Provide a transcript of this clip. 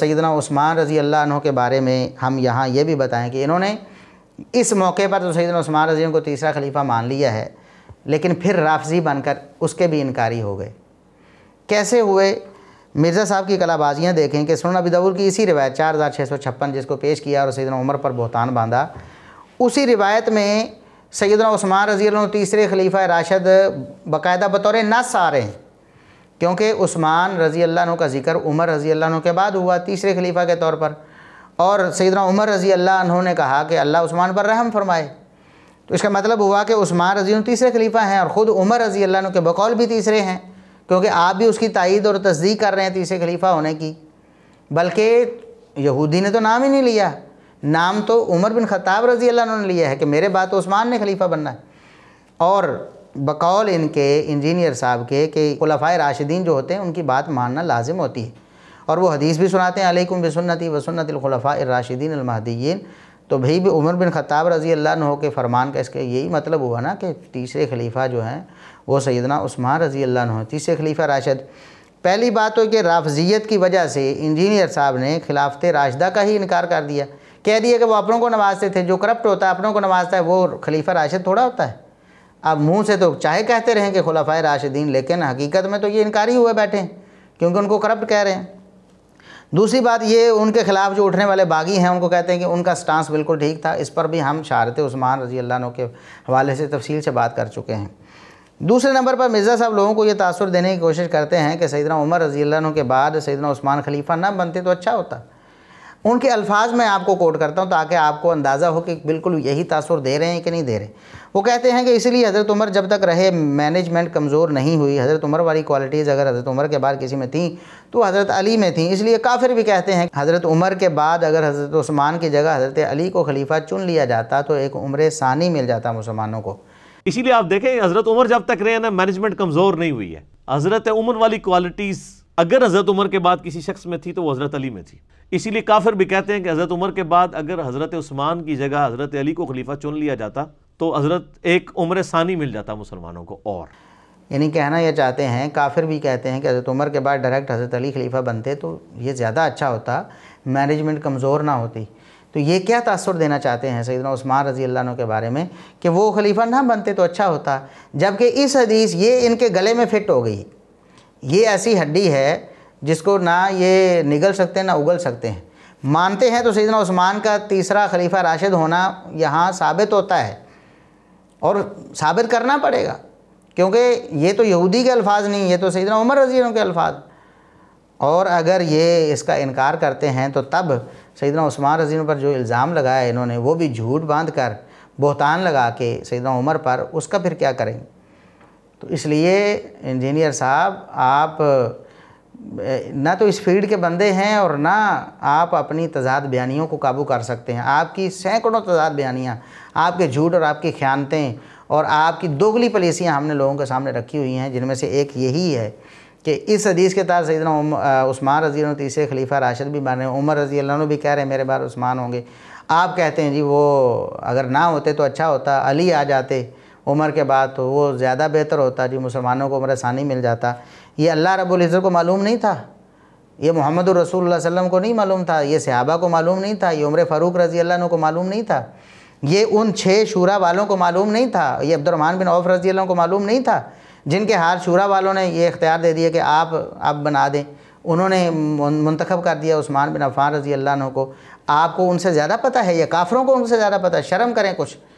सैदना उस्मान रजी अल्लाह के बारे में हम यहाँ ये भी बताएं कि इन्होंने इस मौके पर तो सैदना उस्मान रजी को तीसरा खलीफा मान लिया है लेकिन फिर राफजी बनकर उसके भी इनकारी हो गए कैसे हुए मिर्ज़ा साहब की कलाबाजियाँ देखें कि सुन अबी की इसी रिवायत चार हज़ार छः सौ छप्पन जिसको पेश किया और सैदना उमर पर बहतान बांधा उसी रिवायत में सैदना उस्मान रजी तीसरे खलीफा राशद बाकायदा बतौर नस आ रहे हैं क्योंकि उस्मान रज़ी अल्लाह का जिक्र उमर रज़ी अल्लाह के बाद हुआ तीसरे खलीफा के तौर पर और सैदना उमर रज़ी अल्लाह ने कहा कि अल्लाह उस्मान पर रहम फरमाए तो इसका मतलब हुआ कि उस्मान रजी तीसरे खलीफा हैं और ख़ुद उमर रजी अल्लाह के बकौल भी तीसरे हैं क्योंकि आप भी उसकी तइद और तस्दीक कर रहे हैं तीसरे खलीफा होने की बल्कि यहूदी ने तो नाम ही नहीं लिया नाम तो उमर बिन ख़ाब रजी अल्लाह ने लिया है कि मेरे बाद तो उस्मान ने खलीफा बनना है और बकौल इनके इंजीनियर साहब के कि खुलफ़ा राशिदीन जो होते हैं उनकी बात मानना लाजिम होती है और वो हदीस भी सुनाते हैं अलैकुम बसन्नति वसन्नतलखलफ़ा राशिदीन अलमहदीन तो भाई भी उमर बिन ख़त्ताब रज़ी अल्लाह हो के फ़रमान का इसका यही मतलब हुआ ना कि तीसरे खलीफ़ा जो हैं वो सैदना उस्मान रज़ी अल्लाह तीसरे खलीफ़ा राशद पहली बात तो कि राफजियत की वजह से इंजीनियर साहब ने खिलाफत राशदा का ही इनकार कर दिया कह दिया कि वो अपनों को नवाजते थे जो करप्ट होता है अपनों को नवाजता है वो खलीफा राशद थोड़ा होता है अब मुंह से तो चाहे कहते रहें कि खुलाफा राशिदीन लेकिन हकीकत में तो ये इनकार ही हुए बैठे हैं क्योंकि उनको करप्ट कह रहे हैं दूसरी बात ये उनके ख़िलाफ़ जो उठने वाले बागी हैं उनको कहते हैं कि उनका स्टांस बिल्कुल ठीक था इस पर भी हम शारत उस्मान रजी अल्लाह के हवाले से तफसील से बात कर चुके हैं दूसरे नंबर पर मिर्ज़ा साहब लोगों को ये तासर देने की कोशिश करते हैं कि सैदना उमर रजी अल्लाह के बाद सैदना उस्मान खलीफा ना बनते तो अच्छा होता उनके अल्फाज में आपको कोट करता हूँ ताकि आपको अंदाज़ा हो कि बिल्कुल यही तासर दे रहे हैं कि नहीं दे रहे वो कहते हैं कि इसलिए हज़रत उमर जब तक रहे मैनेजमेंट कमज़ोर नहीं हुई हज़रत उमर वाली क्वालिटीज़ अगर हज़रत उमर के बाद किसी में थी तो हज़रत अली में थी इसलिए काफिर भी कहते हैं हज़रत उमर के बाद अगर हज़रत उस्मान की जगह हज़रत अली को खलीफा चुन लिया जाता तो एक उम्र सानी मिल जाता मुसलमानों को इसीलिए आप देखें हज़रत उमर जब तक रहे ना मैनेजमेंट कमज़ोर नहीं हुई है हज़रत उमर वाली क्वालिटीज़ अगर हज़रत उमर के बाद किसी शख्स में थी तो वो हज़रत अली में थी इसीलिए काफिर भी कहते हैं कि हज़रत उमर के बाद अगर हज़रत उस्मान की जगह हज़रत अली को खलीफा चुन लिया जाता तो हज़रत एक उम्र सानी मिल जाता मुसलमानों को और यानी कहना यह चाहते हैं काफिर भी कहते हैं कि हज़रत उमर के बाद डायरेक्ट हज़रत अली खलीफा बनते तो ये ज़्यादा अच्छा होता मैनेजमेंट कमज़ोर ना होती तो ये क्या तासर देना चाहते हैं सैदना उस्मान रजी अल्लाह के बारे में कि वो खलीफा ना बनते तो अच्छा होता जबकि इस हदीस ये इनके गले में फिट हो गई ये ऐसी हड्डी है जिसको ना ये निगल सकते हैं ना उगल सकते हैं मानते हैं तो सैदना उस्मान का तीसरा खलीफा राशिद होना यहाँ साबित होता है और साबित करना पड़ेगा क्योंकि ये तो यहूदी के अल्फाज नहीं ये तो सैदना उमर रजी के अल्फाज और अगर ये इसका इनकार करते हैं तो तब सैदना उस्मान रजीन पर जो इल्ज़ाम लगाया इन्होंने वो भी झूठ बांध कर बोहतान लगा के सैदना उमर पर उसका फिर क्या करेंगे तो इसलिए इंजीनियर साहब आप ना तो इस फील्ड के बंदे हैं और ना आप अपनी तजाद बयानियों को काबू कर सकते हैं आपकी सैकड़ों तजाद बयानियाँ आपके झूठ और आपकी ख्यानतें और आपकी दोगली पलेसियाँ हमने लोगों के सामने रखी हुई हैं जिनमें से एक यही है कि इस हदीस के तहत सैदना उस्मान रजी तीसरे खलीफा राशिद भी मान रहे हैं उमर रजी अल्लाह भी कह रहे हैं मेरे बार उस्मान होंगे आप कहते हैं जी वो अगर ना होते तो अच्छा होता अली आ जाते उम्र के बाद तो वो ज़्यादा बेहतर होता जी मुसलमानों को उम्र आसानी मिल जाता ये अल्लाह रबुल्ज़त को मालूम नहीं था ये मोहम्मद रसूल वसम को नहीं मालूम था ये सहाबा को मालूम नहीं था ये उम्र फ़ारूक रज़ी अल्लाह को मालूम नहीं था ये उन छः शूरा वालों को मालूम नहीं था ये अब्दुलरमान बिन औफ रज़ी अल्लाह को मालूम नहीं था जिनके हार शूरा वालों ने ये इख्तियार दे दिया कि आप आप बना दें उन्होंने मंतखब कर दिया उस्मान बिन अफ़ान रज़ी अल्लाह को आपको उनसे ज़्यादा पता है या काफ़रों को उनसे ज़्यादा पता है शर्म करें कुछ